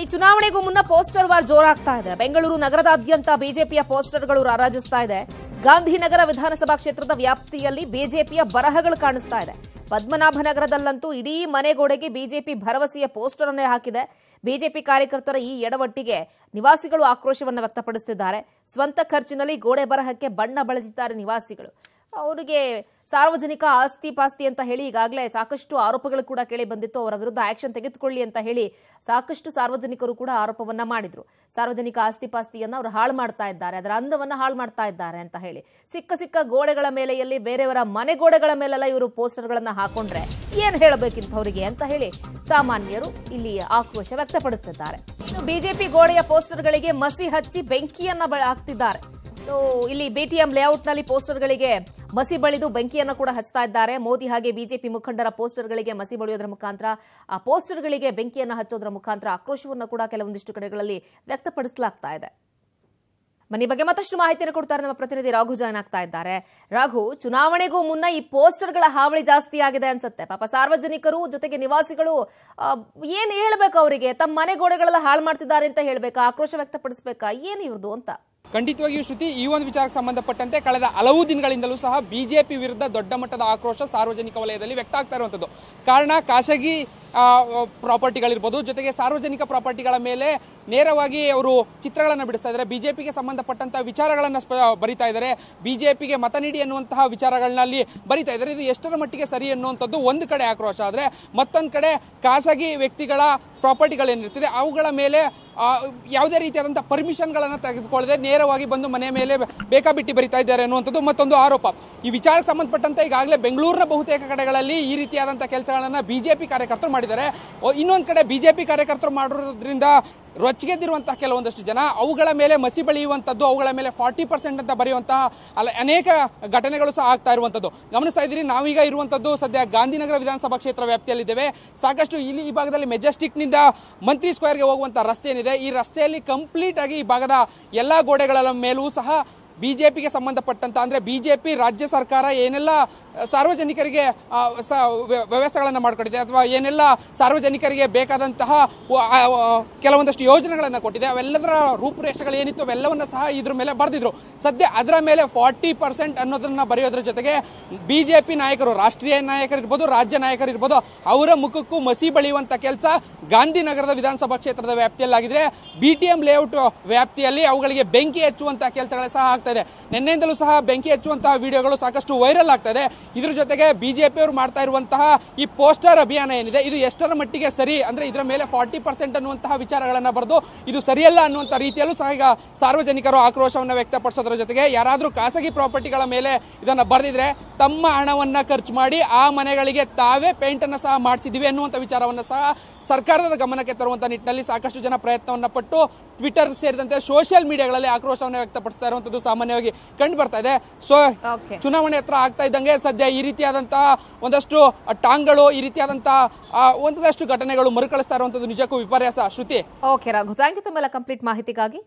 ಈ ಚುನಾವಣೆಗೂ ಮುನ್ನ ಪೋಸ್ಟರ್ ವಾರ್ ಜೋರಾಗ್ತಾ ಇದೆ ಬೆಂಗಳೂರು ನಗರದಾದ್ಯಂತ ಬಿಜೆಪಿಯ ಪೋಸ್ಟರ್ಗಳು ರಾರಾಜಿಸ್ತಾ ಇದೆ ಗಾಂಧಿನಗರ ವಿಧಾನಸಭಾ ಕ್ಷೇತ್ರದ ವ್ಯಾಪ್ತಿಯಲ್ಲಿ ಬಿಜೆಪಿಯ ಬರಹಗಳು ಕಾಣಿಸ್ತಾ ಇದೆ ಪದ್ಮನಾಭನಗರದಲ್ಲಂತೂ ಇಡೀ ಮನೆಗೋಡೆಗೆ ಬಿಜೆಪಿ ಭರವಸೆಯ ಪೋಸ್ಟರ್ ಅನ್ನೇ ಹಾಕಿದೆ ಬಿಜೆಪಿ ಕಾರ್ಯಕರ್ತರ ಈ ಎಡವಟ್ಟಿಗೆ ನಿವಾಸಿಗಳು ಆಕ್ರೋಶವನ್ನು ವ್ಯಕ್ತಪಡಿಸುತ್ತಿದ್ದಾರೆ ಸ್ವಂತ ಖರ್ಚಿನಲ್ಲಿ ಗೋಡೆ ಬರಹಕ್ಕೆ ಬಣ್ಣ ಬಳದಿದ್ದಾರೆ ನಿವಾಸಿಗಳು ಅವರಿಗೆ ಸಾರ್ವಜನಿಕ ಆಸ್ತಿ ಪಾಸ್ತಿ ಅಂತ ಹೇಳಿ ಈಗಾಗಲೇ ಸಾಕಷ್ಟು ಆರೋಪಗಳು ಕೂಡ ಕೇಳಿ ಬಂದಿತ್ತು ಅವರ ವಿರುದ್ಧ ಆಕ್ಷನ್ ತೆಗೆದುಕೊಳ್ಳಿ ಅಂತ ಹೇಳಿ ಸಾಕಷ್ಟು ಸಾರ್ವಜನಿಕರು ಕೂಡ ಆರೋಪವನ್ನ ಮಾಡಿದ್ರು ಸಾರ್ವಜನಿಕ ಆಸ್ತಿ ಪಾಸ್ತಿಯನ್ನು ಅವರು ಹಾಳು ಮಾಡ್ತಾ ಇದ್ದಾರೆ ಅದರ ಅಂದವನ್ನು ಹಾಳು ಮಾಡ್ತಾ ಇದ್ದಾರೆ ಅಂತ ಹೇಳಿ ಸಿಕ್ಕ ಸಿಕ್ಕ ಗೋಡೆಗಳ ಮೇಲೆಯಲ್ಲಿ ಬೇರೆಯವರ ಮನೆ ಗೋಡೆಗಳ ಮೇಲೆಲ್ಲ ಇವರು ಪೋಸ್ಟರ್ಗಳನ್ನು ಹಾಕೊಂಡ್ರೆ ಏನ್ ಅವರಿಗೆ ಅಂತ ಹೇಳಿ ಸಾಮಾನ್ಯರು ಇಲ್ಲಿ ಆಕ್ರೋಶ ವ್ಯಕ್ತಪಡಿಸುತ್ತಿದ್ದಾರೆ ಇನ್ನು ಬಿಜೆಪಿ ಗೋಡೆಯ ಪೋಸ್ಟರ್ಗಳಿಗೆ ಮಸಿ ಹಚ್ಚಿ ಬೆಂಕಿಯನ್ನ ಹಾಕ್ತಿದ್ದಾರೆ ಸೊ ಇಲ್ಲಿ ಬಿಟಿಎಂ ಲೇಔಟ್ನಲ್ಲಿ ಪೋಸ್ಟರ್ಗಳಿಗೆ ಮಸಿ ಬಳಿದು ಬೆಂಕಿಯನ್ನು ಕೂಡ ಹಚ್ತಾ ಇದ್ದಾರೆ ಮೋದಿ ಹಾಗೆ ಬಿಜೆಪಿ ಮುಖಂಡರ ಪೋಸ್ಟರ್ಗಳಿಗೆ ಮಸಿ ಬಳಿಯೋದ್ರ ಮುಖಾಂತರ ಆ ಪೋಸ್ಟರ್ಗಳಿಗೆ ಬೆಂಕಿಯನ್ನು ಹಚ್ಚೋದ್ರ ಮುಖಾಂತರ ಆಕ್ರೋಶವನ್ನು ಕೂಡ ಕೆಲವೊಂದಿಷ್ಟು ಕಡೆಗಳಲ್ಲಿ ವ್ಯಕ್ತಪಡಿಸಲಾಗ್ತಾ ಇದೆ ಮನೆ ಬಗ್ಗೆ ಮತ್ತಷ್ಟು ಮಾಹಿತಿಯನ್ನು ಕೊಡ್ತಾರೆ ನಮ್ಮ ಪ್ರತಿನಿಧಿ ರಾಘು ಜಾಯ್ನ್ ಆಗ್ತಾ ಇದ್ದಾರೆ ರಾಘು ಚುನಾವಣೆಗೂ ಮುನ್ನ ಈ ಪೋಸ್ಟರ್ಗಳ ಹಾವಳಿ ಜಾಸ್ತಿ ಆಗಿದೆ ಅನ್ಸುತ್ತೆ ಪಾಪ ಸಾರ್ವಜನಿಕರು ಜೊತೆಗೆ ನಿವಾಸಿಗಳು ಏನ್ ಹೇಳ್ಬೇಕು ಅವರಿಗೆ ತಮ್ಮ ಮನೆ ಗೋಡೆಗಳೆಲ್ಲ ಹಾಳು ಮಾಡ್ತಿದ್ದಾರೆ ಅಂತ ಹೇಳ್ಬೇಕಾ ಆಕ್ರೋಶ ವ್ಯಕ್ತಪಡಿಸಬೇಕಾ ಏನು ಇವ್ರದ್ದು ಅಂತ ಖಂಡಿತವಾಗಿಯೂ ಶ್ರುತಿ ಈ ಒಂದು ವಿಚಾರಕ್ಕೆ ಸಂಬಂಧಪಟ್ಟಂತೆ ಕಳೆದ ಹಲವು ದಿನಗಳಿಂದಲೂ ಸಹ ಬಿಜೆಪಿ ವಿರುದ್ಧ ದೊಡ್ಡ ಮಟ್ಟದ ಆಕ್ರೋಶ ಸಾರ್ವಜನಿಕ ವಲಯದಲ್ಲಿ ವ್ಯಕ್ತ ಆಗ್ತಾ ಇರುವಂಥದ್ದು ಕಾರಣ ಖಾಸಗಿ ಪ್ರಾಪರ್ಟಿಗಳಿರ್ಬೋದು ಜೊತೆಗೆ ಸಾರ್ವಜನಿಕ ಪ್ರಾಪರ್ಟಿಗಳ ಮೇಲೆ ನೇರವಾಗಿ ಅವರು ಚಿತ್ರಗಳನ್ನು ಬಿಡಿಸ್ತಾ ಇದ್ದಾರೆ ಬಿಜೆಪಿಗೆ ಸಂಬಂಧಪಟ್ಟಂತಹ ವಿಚಾರಗಳನ್ನು ಬರಿತಾ ಇದ್ದಾರೆ ಬಿಜೆಪಿಗೆ ಮತ ನೀಡಿ ಅನ್ನುವಂತಹ ವಿಚಾರಗಳಲ್ಲಿ ಬರಿತಾ ಇದ್ದಾರೆ ಇದು ಎಷ್ಟರ ಮಟ್ಟಿಗೆ ಸರಿ ಅನ್ನುವಂಥದ್ದು ಒಂದು ಕಡೆ ಆಕ್ರೋಶ ಆದರೆ ಮತ್ತೊಂದು ಕಡೆ ಖಾಸಗಿ ವ್ಯಕ್ತಿಗಳ ಪ್ರಾಪರ್ಟಿಗಳೇನಿರ್ತದೆ ಅವುಗಳ ಮೇಲೆ ಯಾವುದೇ ರೀತಿಯಾದಂಥ ಪರ್ಮಿಷನ್ಗಳನ್ನು ತೆಗೆದುಕೊಳ್ಳದೆ ನೇರವಾಗಿ ಬಂದು ಮನೆ ಮೇಲೆ ಬೇಕಾಬಿಟ್ಟಿ ಬರಿತಾ ಇದ್ದಾರೆ ಅನ್ನುವಂಥದ್ದು ಮತ್ತೊಂದು ಆರೋಪ ಈ ವಿಚಾರಕ್ಕೆ ಸಂಬಂಧಪಟ್ಟಂತೆ ಈಗಾಗಲೇ ಬೆಂಗಳೂರಿನ ಬಹುತೇಕ ಕಡೆಗಳಲ್ಲಿ ಈ ರೀತಿಯಾದಂಥ ಕೆಲಸಗಳನ್ನು ಬಿಜೆಪಿ ಕಾರ್ಯಕರ್ತರು ಮಾಡಿದ್ದಾರೆ ಇನ್ನೊಂದು ಕಡೆ ಬಿಜೆಪಿ ಕಾರ್ಯಕರ್ತರು ಮಾಡಿರೋದ್ರಿಂದ ರೊಚ್ಚಿಗೆದ್ದಿರುವಂತಹ ಕೆಲವೊಂದಷ್ಟು ಜನ ಅವುಗಳ ಮೇಲೆ ಮಸಿ ಬೆಳೆಯುವಂಥದ್ದು ಅವುಗಳ ಮೇಲೆ ಫಾರ್ಟಿ ಪರ್ಸೆಂಟ್ ಅಂತ ಬರೆಯುವಂತಹ ಅಲ್ಲ ಅನೇಕ ಘಟನೆಗಳು ಸಹ ಆಗ್ತಾ ಇರುವಂಥದ್ದು ಗಮನಿಸ್ತಾ ಇದ್ದೀರಿ ನಾವೀಗ ಇರುವಂಥದ್ದು ಸದ್ಯ ಗಾಂಧಿನಗರ ವಿಧಾನಸಭಾ ಕ್ಷೇತ್ರ ವ್ಯಾಪ್ತಿಯಲ್ಲಿದ್ದೇವೆ ಸಾಕಷ್ಟು ಇಲ್ಲಿ ಈ ಭಾಗದಲ್ಲಿ ಮೆಜೆಸ್ಟಿಕ್ನಿಂದ ಮಂತ್ರಿ ಸ್ಕ್ವೇರ್ಗೆ ಹೋಗುವಂಥ ರಸ್ತೆ ಏನಿದೆ ಈ ರಸ್ತೆಯಲ್ಲಿ ಕಂಪ್ಲೀಟ್ ಆಗಿ ಈ ಭಾಗದ ಎಲ್ಲ ಗೋಡೆಗಳ ಮೇಲೂ ಸಹ ಬಿಜೆಪಿಗೆ ಸಂಬಂಧಪಟ್ಟಂತ ಅಂದ್ರೆ ಬಿಜೆಪಿ ರಾಜ್ಯ ಸರ್ಕಾರ ಏನೆಲ್ಲ ಸಾರ್ವಜನಿಕರಿಗೆ ವ್ಯವಸ್ಥೆಗಳನ್ನು ಮಾಡಿಕೊಟ್ಟಿದೆ ಅಥವಾ ಏನೆಲ್ಲ ಸಾರ್ವಜನಿಕರಿಗೆ ಬೇಕಾದಂತಹ ಕೆಲವೊಂದಷ್ಟು ಯೋಜನೆಗಳನ್ನು ಕೊಟ್ಟಿದೆ ಅವೆಲ್ಲದರ ರೂಪುರೇಷೆಗಳು ಏನಿತ್ತು ಅವೆಲ್ಲವನ್ನ ಸಹ ಇದ್ರ ಮೇಲೆ ಬರೆದಿದ್ರು ಸದ್ಯ ಅದರ ಮೇಲೆ ಫಾರ್ಟಿ ಪರ್ಸೆಂಟ್ ಅನ್ನೋದನ್ನ ಬರೆಯೋದ್ರ ಜೊತೆಗೆ ಬಿಜೆಪಿ ನಾಯಕರು ರಾಷ್ಟ್ರೀಯ ನಾಯಕರಿರ್ಬೋದು ರಾಜ್ಯ ನಾಯಕರಿರ್ಬೋದು ಅವರ ಮುಖಕ್ಕೂ ಮಸಿ ಬಳಿಯುವಂತ ಕೆಲಸ ಗಾಂಧಿನಗರದ ವಿಧಾನಸಭಾ ಕ್ಷೇತ್ರದ ವ್ಯಾಪ್ತಿಯಲ್ಲಾಗಿದೆ ಬಿ ಟಿ ಲೇಔಟ್ ವ್ಯಾಪ್ತಿಯಲ್ಲಿ ಅವುಗಳಿಗೆ ಬೆಂಕಿ ಹಚ್ಚುವಂತಹ ಕೆಲಸಗಳು ಸಹ ಆಗ್ತಾ ಇದೆ ನಿನ್ನೆಯಿಂದಲೂ ಸಹ ಬೆಂಕಿ ಹಚ್ಚುವಂತಹ ವಿಡಿಯೋಗಳು ಸಾಕಷ್ಟು ವೈರಲ್ ಆಗ್ತಾ ಇದೆ ಇದ್ರ ಜೊತೆಗೆ ಬಿಜೆಪಿ ಅವರು ಮಾಡ್ತಾ ಇರುವಂತಹ ಈ ಪೋಸ್ಟರ್ ಅಭಿಯಾನ ಏನಿದೆ ಇದು ಎಷ್ಟರ ಮಟ್ಟಿಗೆ ಸರಿ ಅಂದ್ರೆ ಇದರ ಮೇಲೆ ಫಾರ್ಟಿ ಪರ್ಸೆಂಟ್ ಅನ್ನುವಂತಹ ವಿಚಾರಗಳನ್ನ ಬರೆದು ಇದು ಸರಿಯಲ್ಲ ಅನ್ನುವಂತಹ ರೀತಿಯಲ್ಲೂ ಸಹ ಈಗ ಸಾರ್ವಜನಿಕರು ಆಕ್ರೋಶವನ್ನು ವ್ಯಕ್ತಪಡಿಸೋದ್ರ ಜೊತೆಗೆ ಯಾರಾದರೂ ಖಾಸಗಿ ಪ್ರಾಪರ್ಟಿಗಳ ಮೇಲೆ ಇದನ್ನ ಬರೆದಿದ್ರೆ ತಮ್ಮ ಹಣವನ್ನ ಖರ್ಚು ಮಾಡಿ ಆ ಮನೆಗಳಿಗೆ ತಾವೇ ಪೇಂಟ್ ಅನ್ನ ಸಹ ಮಾಡಿಸಿದಿವಿ ಅನ್ನುವಂತಹ ವಿಚಾರವನ್ನು ಸಹ ಸರ್ಕಾರದ ಗಮನಕ್ಕೆ ತರುವಂತಹ ನಿಟ್ಟಿನಲ್ಲಿ ಸಾಕಷ್ಟು ಜನ ಪ್ರಯತ್ನವನ್ನ ಪಟ್ಟು ಟ್ವಿಟರ್ ಸೇರಿದಂತೆ ಸೋಷಿಯಲ್ ಮೀಡಿಯಾಗಳಲ್ಲಿ ಆಕ್ರೋಶವನ್ನು ವ್ಯಕ್ತಪಡಿಸ್ತಾ ಇರುವಂತದ್ದು ಸಾಮಾನ್ಯವಾಗಿ ಕಂಡು ಬರ್ತಾ ಇದೆ ಸೊ ಚುನಾವಣೆ ಹತ್ರ ಆಗ್ತಾ ಇದ್ದಂಗೆ ಸದ್ಯ ಈ ರೀತಿಯಾದಂತಹ ಒಂದಷ್ಟು ಗಳು ಈ ರೀತಿಯಾದಂತಹ ಒಂದಷ್ಟು ಘಟನೆಗಳು ಮರುಕಳಿಸ್ತಾ ಇರುವಂತದ್ದು ನಿಜಕ್ಕೂ ವಿಪರ್ಯಾಸ Shruti okay Raghu thank you ತುಂಬಾ ಕಂಪ್ಲೀಟ್ ಮಾಹಿತಿಗಾಗಿ